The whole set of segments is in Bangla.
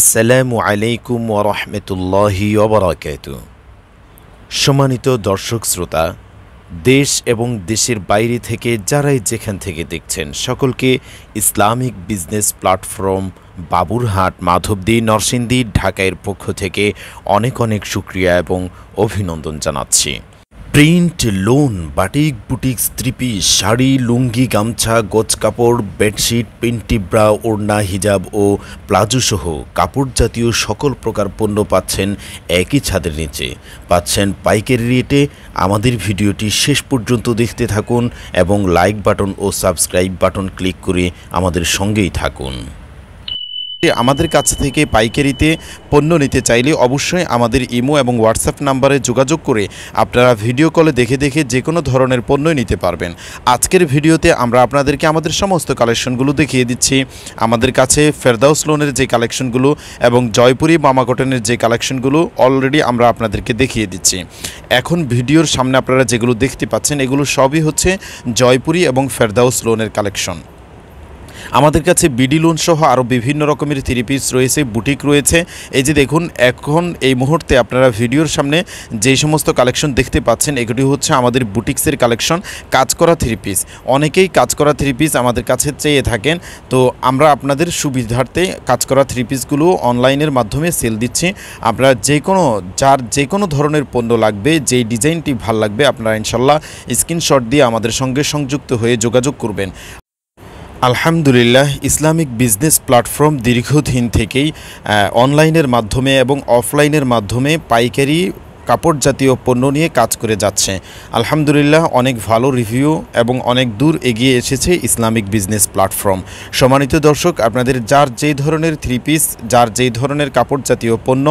আসসালামু আলাইকুম ওরহমতুল্লাহি ওবরাকাত সম্মানিত দর্শক শ্রোতা দেশ এবং দেশের বাইরে থেকে যারাই যেখান থেকে দেখছেন সকলকে Islamic business platform Baburhat Madhabdi Narsingdi ঢাকায়ের পক্ষ থেকে অনেক অনেক সুক্রিয়া এবং অভিনন্দন জানাচ্ছি প্রিন্ট লোন বাটিক বুটিক্স ত্রিপি শাড়ি লুঙ্গি গামছা গজ কাপড় বেডশিট পেন্টিব্রা ব্রা ওড়না হিজাব ও সহ কাপড় জাতীয় সকল প্রকার পণ্য পাচ্ছেন একই ছাদের নিচে পাচ্ছেন পাইকারি রেটে আমাদের ভিডিওটি শেষ পর্যন্ত দেখতে থাকুন এবং লাইক বাটন ও সাবস্ক্রাইব বাটন ক্লিক করে আমাদের সঙ্গেই থাকুন আমাদের কাছ থেকে পাইকারিতে পণ্য নিতে চাইলে অবশ্যই আমাদের ইমো এবং হোয়াটসঅ্যাপ নাম্বারে যোগাযোগ করে আপনারা ভিডিও কলে দেখে দেখে যে কোনো ধরনের পণ্যই নিতে পারবেন আজকের ভিডিওতে আমরা আপনাদেরকে আমাদের সমস্ত কালেকশনগুলো দেখিয়ে দিচ্ছি আমাদের কাছে ফেরদাউস লোনের যে কালেকশনগুলো এবং জয়পুরি মামাকটনের যে কালেকশনগুলো অলরেডি আমরা আপনাদেরকে দেখিয়ে দিচ্ছি এখন ভিডিওর সামনে আপনারা যেগুলো দেখতে পাচ্ছেন এগুলো সবই হচ্ছে জয়পুরি এবং ফেরদাউস লোনের কালেকশন আমাদের কাছে বিডি লোন সহ আরও বিভিন্ন রকমের থ্রি পিস রয়েছে বুটিক রয়েছে এই যে দেখুন এখন এই মুহূর্তে আপনারা ভিডিওর সামনে যে সমস্ত কালেকশন দেখতে পাচ্ছেন এগুলি হচ্ছে আমাদের বুটিক্সের কালেকশন কাজ করা থ্রি পিস অনেকেই কাজ করা থ্রি পিস আমাদের কাছে চেয়ে থাকেন তো আমরা আপনাদের সুবিধার্থে কাজ করা থ্রি পিসগুলো অনলাইনের মাধ্যমে সেল দিচ্ছি আপনারা যে কোনো যার যে কোনো ধরনের পণ্য লাগবে যেই ডিজাইনটি ভাল লাগবে আপনারা ইনশাল্লাহ স্ক্রিনশট দিয়ে আমাদের সঙ্গে সংযুক্ত হয়ে যোগাযোগ করবেন আলহামদুলিল্লাহ ইসলামিক বিজনেস প্ল্যাটফর্ম দীর্ঘদিন থেকেই অনলাইনের মাধ্যমে এবং অফলাইনের মাধ্যমে পাইকারি কাপড় জাতীয় পণ্য নিয়ে কাজ করে যাচ্ছে আলহামদুলিল্লাহ অনেক ভালো রিভিউ এবং অনেক দূর এগিয়ে এসেছে ইসলামিক বিজনেস প্ল্যাটফর্ম সম্মানিত দর্শক আপনাদের যার যেই ধরনের থ্রি পিস যার যেই ধরনের কাপড় জাতীয় পণ্য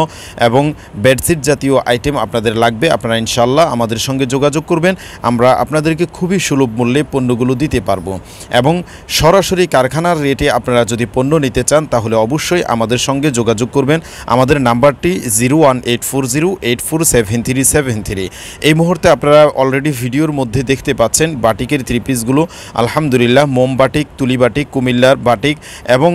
এবং বেডশিট জাতীয় আইটেম আপনাদের লাগবে আপনারা ইনশাল্লাহ আমাদের সঙ্গে যোগাযোগ করবেন আমরা আপনাদেরকে খুবই সুলভ মূল্যে পণ্যগুলো দিতে পারবো এবং সরাসরি কারখানার রেটে আপনারা যদি পণ্য নিতে চান তাহলে অবশ্যই আমাদের সঙ্গে যোগাযোগ করবেন আমাদের নাম্বারটি zero one eight four zero eight four seven seven three seven three এই মুহূর্তে আপনারা অলরেডি ভিডিওর মধ্যে দেখতে পাচ্ছেন বাটিকের থ্রি পিসগুলো আলহামদুলিল্লাহ মোম বাটিক তুলি বাটিক কুমিল্লার বাটিক এবং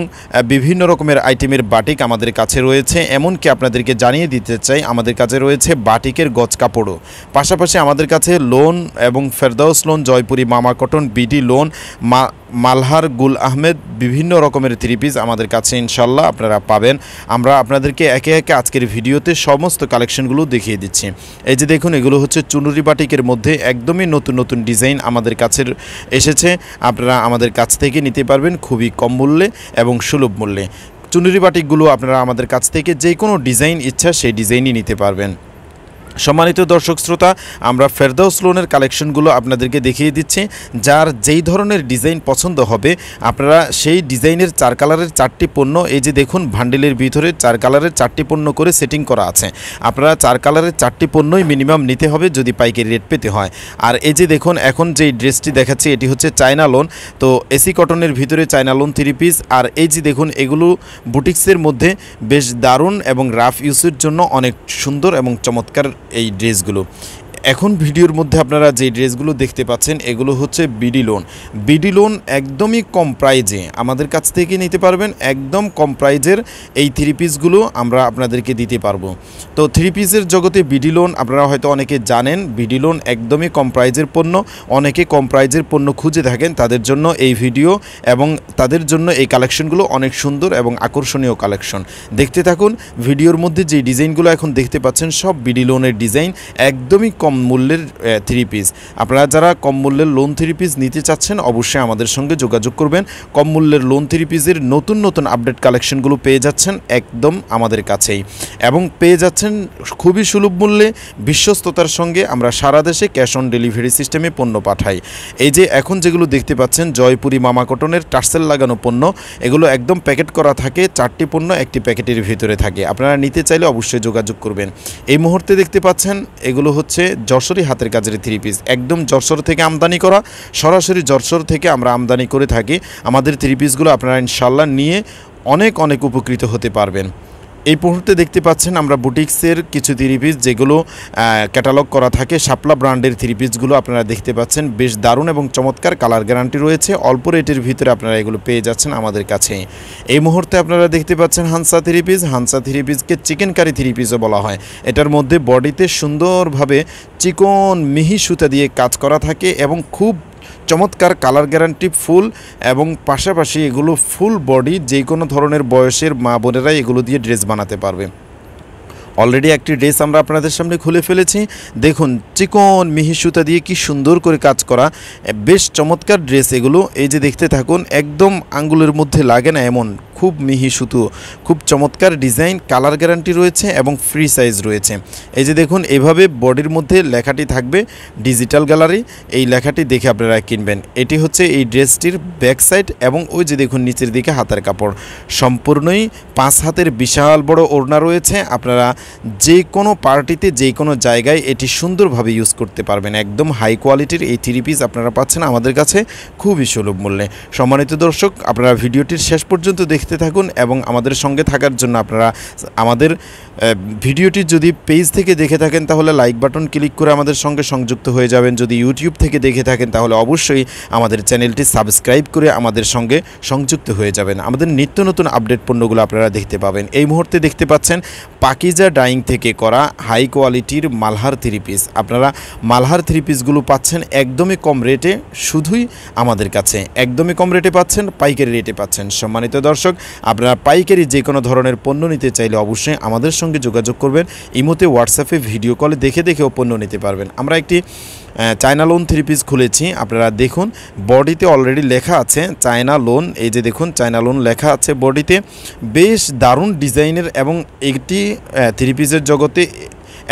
বিভিন্ন রকমের আইটেমের বাটিক আমাদের কাছে রয়েছে এমনকি আপনাদেরকে জানিয়ে দিতে চাই আমাদের কাছে রয়েছে বাটিকের গজ কাপড়ও পাশাপাশি আমাদের কাছে লোন এবং ফেরদাউস লোন জয়পুরী মামা কটন বিডি লোন মা মালহার গুল আহমেদ বিভিন্ন রকমের থ্রি পিস আমাদের কাছে ইনশাল্লাহ আপনারা পাবেন আমরা আপনাদেরকে একে একে আজকের ভিডিওতে সমস্ত কালেকশনগুলো দেখিয়ে দিচ্ছি দিচ্ছি এই যে দেখুন এগুলো হচ্ছে চুনুরি বাটিকের মধ্যে একদমই নতুন নতুন ডিজাইন আমাদের কাছে এসেছে আপনারা আমাদের কাছ থেকে নিতে পারবেন খুবই কম মূল্যে এবং সুলভ মূল্যে চুনুরি বাটিকগুলো আপনারা আমাদের কাছ থেকে যে কোনো ডিজাইন ইচ্ছা সেই ডিজাইনই নিতে পারবেন সম্মানিত দর্শক শ্রোতা আমরা ফেরদাউস লোনের কালেকশনগুলো আপনাদেরকে দেখিয়ে দিচ্ছি যার যেই ধরনের ডিজাইন পছন্দ হবে আপনারা সেই ডিজাইনের চার কালারের চারটি পণ্য এই যে দেখুন ভান্ডেলের ভিতরে চার কালারের চারটি পণ্য করে সেটিং করা আছে আপনারা চার কালারের চারটি পণ্যই মিনিমাম নিতে হবে যদি পাইকারি রেট পেতে হয় আর এই যে দেখুন এখন যেই ড্রেসটি দেখাচ্ছি এটি হচ্ছে চায়না লোন তো এসি কটনের ভিতরে চায়না লোন থ্রি পিস আর এই যে দেখুন এগুলো বুটিক্সের মধ্যে বেশ দারুণ এবং রাফ ইউসের জন্য অনেক সুন্দর এবং চমৎকার এই ড্রেসগুলো এখন ভিডিওর মধ্যে আপনারা যে ড্রেসগুলো দেখতে পাচ্ছেন এগুলো হচ্ছে বিডি লোন বিডি লোন একদমই কম প্রাইজে আমাদের কাছ থেকে নিতে পারবেন একদম কম প্রাইজের এই থ্রি পিসগুলো আমরা আপনাদেরকে দিতে পারবো তো থ্রি পিসের জগতে বিডি লোন আপনারা হয়তো অনেকে জানেন বিডি লোন একদমই কম প্রাইজের পণ্য অনেকে কম প্রাইজের পণ্য খুঁজে থাকেন তাদের জন্য এই ভিডিও এবং তাদের জন্য এই কালেকশনগুলো অনেক সুন্দর এবং আকর্ষণীয় কালেকশন দেখতে থাকুন ভিডিওর মধ্যে যে ডিজাইনগুলো এখন দেখতে পাচ্ছেন সব বিডি লোনের ডিজাইন একদমই কম মূল্যের থ্রি পিস আপনারা যারা কম মূল্যের লোন থ্রি পিস নিতে চাচ্ছেন অবশ্যই আমাদের সঙ্গে যোগাযোগ করবেন কম মূল্যের লোন থ্রি পিসের নতুন নতুন আপডেট কালেকশনগুলো পেয়ে যাচ্ছেন একদম আমাদের কাছেই এবং পেয়ে যাচ্ছেন খুবই সুলভ মূল্যে বিশ্বস্ততার সঙ্গে আমরা সারা দেশে ক্যাশ অন ডেলিভারি সিস্টেমে পণ্য পাঠাই এই যে এখন যেগুলো দেখতে পাচ্ছেন জয়পুরি মামা কটনের টার্সেল লাগানো পণ্য এগুলো একদম প্যাকেট করা থাকে চারটি পণ্য একটি প্যাকেটের ভিতরে থাকে আপনারা নিতে চাইলে অবশ্যই যোগাযোগ করবেন এই মুহূর্তে দেখতে পাচ্ছেন এগুলো হচ্ছে জর্সরি হাতের কাজের থ্রি পিস একদম জর্সর থেকে আমদানি করা সরাসরি জর্সর থেকে আমরা আমদানি করে থাকি আমাদের থ্রি পিসগুলো আপনারা ইনশাল্লাহ নিয়ে অনেক অনেক উপকৃত হতে পারবেন এই মুহূর্তে দেখতে পাচ্ছেন আমরা বুটিক্সের কিছু থ্রি পিস যেগুলো ক্যাটালগ করা থাকে শাপলা ব্র্যান্ডের থ্রি পিসগুলো আপনারা দেখতে পাচ্ছেন বেশ দারুণ এবং চমৎকার কালার গ্যারান্টি রয়েছে অল্প রেটের ভিতরে আপনারা এগুলো পেয়ে যাচ্ছেন আমাদের কাছে এই মুহূর্তে আপনারা দেখতে পাচ্ছেন Hansa three piece Hansa three পিসকে চিকেন কারি থ্রি পিসও বলা হয় এটার মধ্যে বডিতে সুন্দরভাবে চিকন মিহি সুতা দিয়ে কাজ করা থাকে এবং খুব চমৎকার কালার গ্যারান্টি ফুল এবং পাশাপাশি এগুলো ফুল বডি যে কোনো ধরনের বয়সের মা বোনেরা এগুলো দিয়ে ড্রেস বানাতে পারবে অলরেডি একটি ড্রেস আমরা আপনাদের সামনে খুলে ফেলেছি দেখুন চিকন মিহি সুতা দিয়ে কি সুন্দর করে কাজ করা বেশ চমৎকার ড্রেস এগুলো এই যে দেখতে থাকুন একদম আঙ্গুলের মধ্যে লাগে না এমন খুব মিহি সুতো খুব চমৎকার ডিজাইন কালার গ্যারান্টি রয়েছে এবং ফ্রি সাইজ রয়েছে এই যে দেখুন এভাবে বডির মধ্যে লেখাটি থাকবে ডিজিটাল গ্যালারি এই লেখাটি দেখে আপনারা কিনবেন এটি হচ্ছে এই ড্রেসটির ব্যাক সাইড এবং ওই যে দেখুন নিচের দিকে হাতের কাপড় সম্পূর্ণই পাঁচ হাতের বিশাল বড় ওড়না রয়েছে আপনারা যে কোনো পার্টিতে যে কোনো জায়গায় এটি সুন্দরভাবে ইউজ করতে পারবেন একদম হাই কোয়ালিটির এই থ্রি পিস আপনারা পাচ্ছেন আমাদের কাছে খুবই সুলভ মূল্যে সম্মানিত দর্শক আপনারা ভিডিওটির শেষ পর্যন্ত দেখতে দেখতে থাকুন এবং আমাদের সঙ্গে থাকার জন্য আপনারা আমাদের ভিডিওটি যদি পেজ থেকে দেখে থাকেন তাহলে লাইক বাটন ক্লিক করে আমাদের সঙ্গে সংযুক্ত হয়ে যাবেন যদি ইউটিউব থেকে দেখে থাকেন তাহলে অবশ্যই আমাদের চ্যানেলটি সাবস্ক্রাইব করে আমাদের সঙ্গে সংযুক্ত হয়ে যাবেন আমাদের নিত্য নতুন আপডেট পণ্যগুলো আপনারা দেখতে পাবেন এই মুহূর্তে দেখতে পাচ্ছেন পাকিজা ডাইং থেকে করা হাই কোয়ালিটির মালহার থ্রি পিস আপনারা মালহার থ্রি পিসগুলো পাচ্ছেন একদমই কম রেটে শুধুই আমাদের কাছে একদমই কম রেটে পাচ্ছেন পাইকারি রেটে পাচ্ছেন সম্মানিত দর্শক আপনারা পাইকারি যে কোনো ধরনের পণ্য নিতে চাইলে অবশ্যই আমাদের সঙ্গে যোগাযোগ করবেন ইমোতে হোয়াটসঅ্যাপে ভিডিও কলে দেখে দেখেও পণ্য নিতে পারবেন আমরা একটি চায়না লোন থ্রি পিস খুলেছি আপনারা দেখুন বডিতে অলরেডি লেখা আছে চায়না লোন এই যে দেখুন চায়না লোন লেখা আছে বডিতে বেশ দারুণ ডিজাইনের এবং একটি থ্রি পিসের জগতে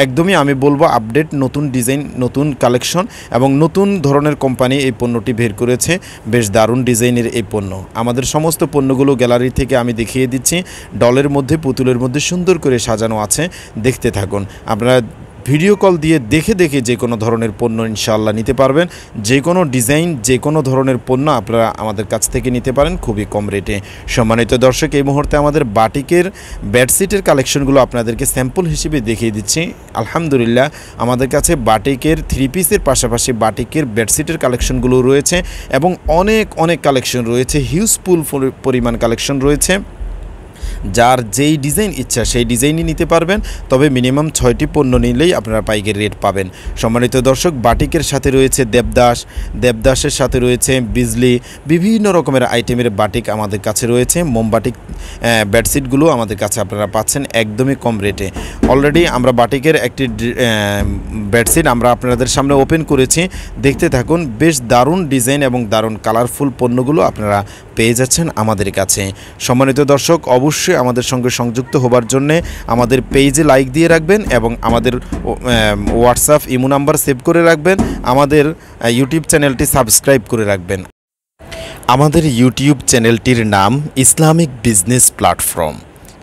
একদমই আমি বলবো আপডেট নতুন ডিজাইন নতুন কালেকশন এবং নতুন ধরনের কোম্পানি এই পণ্যটি বের করেছে বেশ দারুণ ডিজাইনের এই পণ্য আমাদের সমস্ত পণ্যগুলো গ্যালারি থেকে আমি দেখিয়ে দিচ্ছি ডলের মধ্যে পুতুলের মধ্যে সুন্দর করে সাজানো আছে দেখতে থাকুন আপনারা ভিডিও কল দিয়ে দেখে দেখে যে কোনো ধরনের পণ্য ইনশাল্লাহ নিতে পারবেন যে কোনো ডিজাইন যে কোনো ধরনের পণ্য আপনারা আমাদের কাছ থেকে নিতে পারেন খুবই কম রেটে সম্মানিত দর্শক এই মুহূর্তে আমাদের বাটিকের বেডশিটের কালেকশনগুলো আপনাদেরকে স্যাম্পল হিসেবে দেখিয়ে দিচ্ছি আলহামদুলিল্লাহ আমাদের কাছে বাটিকের থ্রি পিসের পাশাপাশি বাটিকের বেডশিটের কালেকশনগুলো রয়েছে এবং অনেক অনেক কালেকশন রয়েছে হিউজফুল পরিমাণ কালেকশন রয়েছে যার যেই ডিজাইন ইচ্ছা সেই ডিজাইনই নিতে পারবেন তবে মিনিমাম ছয়টি পণ্য নিলেই আপনারা পাইকারি রেট পাবেন সম্মানিত দর্শক বাটিকের সাথে রয়েছে দেবদাস দেবদাসের সাথে রয়েছে বিজলি বিভিন্ন রকমের আইটেমের বাটিক আমাদের কাছে রয়েছে মোমবাটিক বেডশিটগুলো আমাদের কাছে আপনারা পাচ্ছেন একদমই কম রেটে অলরেডি আমরা বাটিকের একটি বেডশিট আমরা আপনাদের সামনে ওপেন করেছি দেখতে থাকুন বেশ দারুণ ডিজাইন এবং দারুণ কালারফুল পণ্যগুলো আপনারা পেয়ে যাচ্ছেন আমাদের কাছে সম্মানিত দর্শক অবশ্যই আমাদের সঙ্গে সংযুক্ত হবার জন্যে আমাদের পেজে লাইক দিয়ে রাখবেন এবং আমাদের হোয়াটসঅ্যাপ ইমো নাম্বার সেভ করে রাখবেন আমাদের ইউটিউব চ্যানেলটি সাবস্ক্রাইব করে রাখবেন আমাদের ইউটিউব চ্যানেলটির নাম Islamic business platform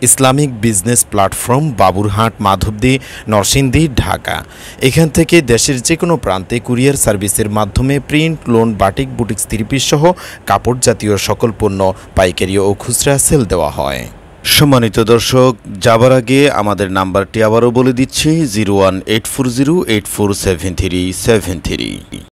Islamic business platform Baburhat Madhabdi Narsingdi Dhaka এখান থেকে দেশের যে কোনো প্রান্তে কুরিয়ার সার্ভিসের মাধ্যমে print lawn batik boutiques three piece সহ কাপড় জাতীয় সকল পণ্য পাইকারি ও খুচরা সেল দেওয়া হয় সম্মানিত দর্শক যাবার আগে আমাদের নাম্বারটি আবারও বলে দিচ্ছি zero one eight four zero eight four seven three seven three